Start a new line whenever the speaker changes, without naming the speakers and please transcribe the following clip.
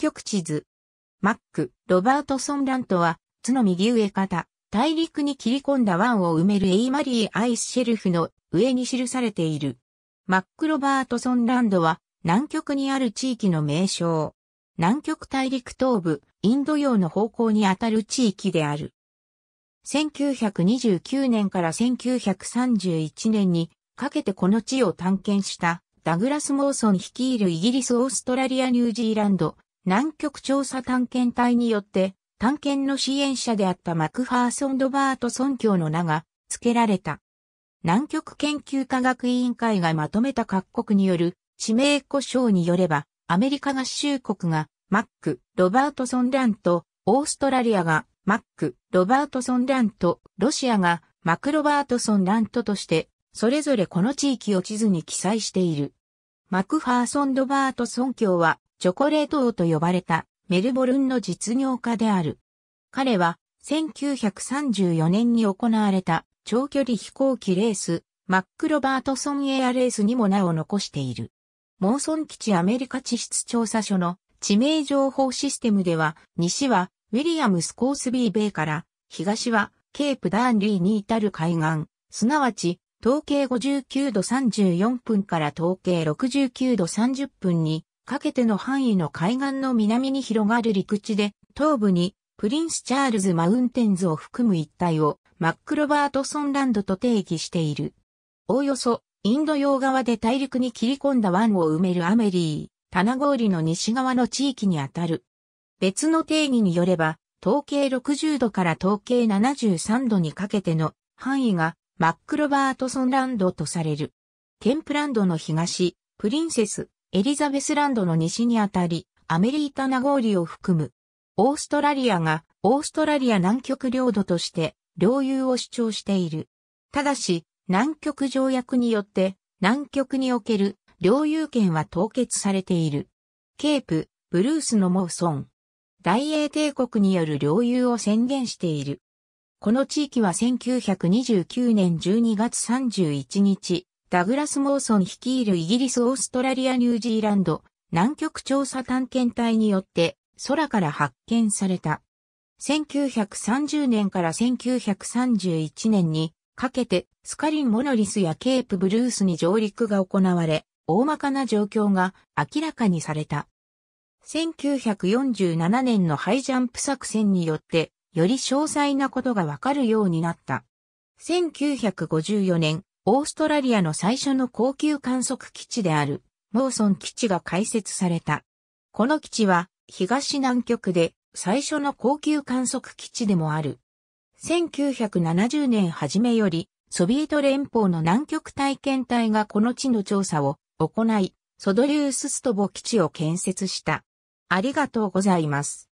極地図。マック、ロバートソンラントは、津の右上方、大陸に切り込んだ湾を埋めるエイマリーアイスシェルフの上に記されている。マック・ロバートソンランドは、南極にある地域の名称。南極大陸東部、インド洋の方向にあたる地域である。1929年から1931年にかけてこの地を探検したダグラス・モーソン率いるイギリス・オーストラリア・ニュージーランド、南極調査探検隊によって、探検の支援者であったマクファーソン・ドバート・ソン教の名が付けられた。南極研究科学委員会がまとめた各国による指名故障によれば、アメリカ合衆国がマック・ロバートソン・ラント、オーストラリアがマック・ロバートソン・ラント、ロシアがマク・ロバートソン・ラントとして、それぞれこの地域を地図に記載している。マクファーソン・ドバートソン教はチョコレート王と呼ばれたメルボルンの実業家である。彼は1934年に行われた長距離飛行機レースマック・ロバートソンエアレースにも名を残している。モーソン基地アメリカ地質調査所の地名情報システムでは西はウィリアムス・コースビーベイから東はケープ・ダーンリーに至る海岸、すなわち、統計59度34分から統計69度30分にかけての範囲の海岸の南に広がる陸地で、東部にプリンスチャールズ・マウンテンズを含む一帯をマックロバートソンランドと定義している。おおよそインド洋側で大陸に切り込んだ湾を埋めるアメリー、棚氷の西側の地域にあたる。別の定義によれば、統計60度から統計73度にかけての範囲がマックロバートソンランドとされる。ケンプランドの東、プリンセス、エリザベスランドの西にあたり、アメリカナゴーリを含む。オーストラリアが、オーストラリア南極領土として、領有を主張している。ただし、南極条約によって、南極における領有権は凍結されている。ケープ、ブルースのモーソン。大英帝国による領有を宣言している。この地域は1929年12月31日、ダグラス・モーソン率いるイギリス・オーストラリア・ニュージーランド、南極調査探検隊によって空から発見された。1930年から1931年にかけてスカリン・モノリスやケープ・ブルースに上陸が行われ、大まかな状況が明らかにされた。1947年のハイジャンプ作戦によって、より詳細なことがわかるようになった。1954年、オーストラリアの最初の高級観測基地である、モーソン基地が開設された。この基地は、東南極で最初の高級観測基地でもある。1970年初めより、ソビエト連邦の南極体験隊がこの地の調査を行い、ソドリュースストボ基地を建設した。ありがとうございます。